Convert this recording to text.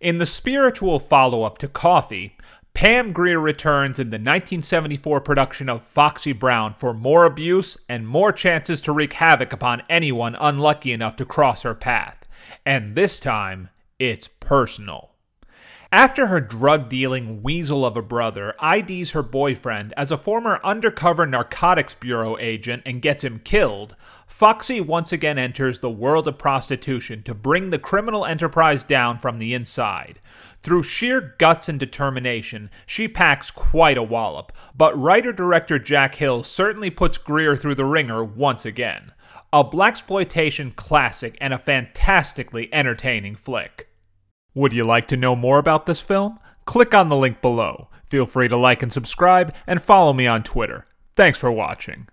In the spiritual follow up to Coffee, Pam Grier returns in the 1974 production of Foxy Brown for more abuse and more chances to wreak havoc upon anyone unlucky enough to cross her path. And this time, it's personal. After her drug dealing weasel of a brother IDs her boyfriend as a former undercover narcotics bureau agent and gets him killed, Foxy once again enters the world of prostitution to bring the criminal enterprise down from the inside. Through sheer guts and determination, she packs quite a wallop, but writer director Jack Hill certainly puts Greer through the ringer once again. A blaxploitation classic and a fantastically entertaining flick. Would you like to know more about this film? Click on the link below. Feel free to like and subscribe, and follow me on Twitter. Thanks for watching.